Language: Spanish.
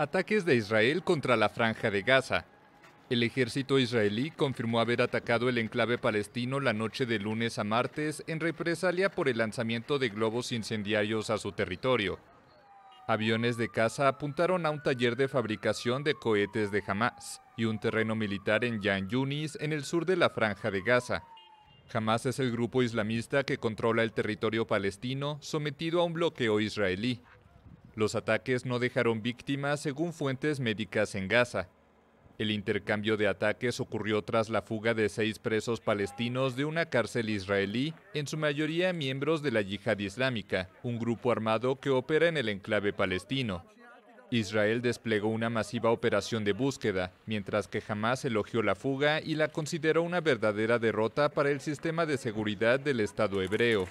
ataques de Israel contra la franja de Gaza. El ejército israelí confirmó haber atacado el enclave palestino la noche de lunes a martes en represalia por el lanzamiento de globos incendiarios a su territorio. Aviones de caza apuntaron a un taller de fabricación de cohetes de Hamas y un terreno militar en Yan Yunis, en el sur de la franja de Gaza. Hamas es el grupo islamista que controla el territorio palestino sometido a un bloqueo israelí. Los ataques no dejaron víctimas según fuentes médicas en Gaza. El intercambio de ataques ocurrió tras la fuga de seis presos palestinos de una cárcel israelí, en su mayoría miembros de la Yihad Islámica, un grupo armado que opera en el enclave palestino. Israel desplegó una masiva operación de búsqueda, mientras que Hamas elogió la fuga y la consideró una verdadera derrota para el sistema de seguridad del Estado hebreo.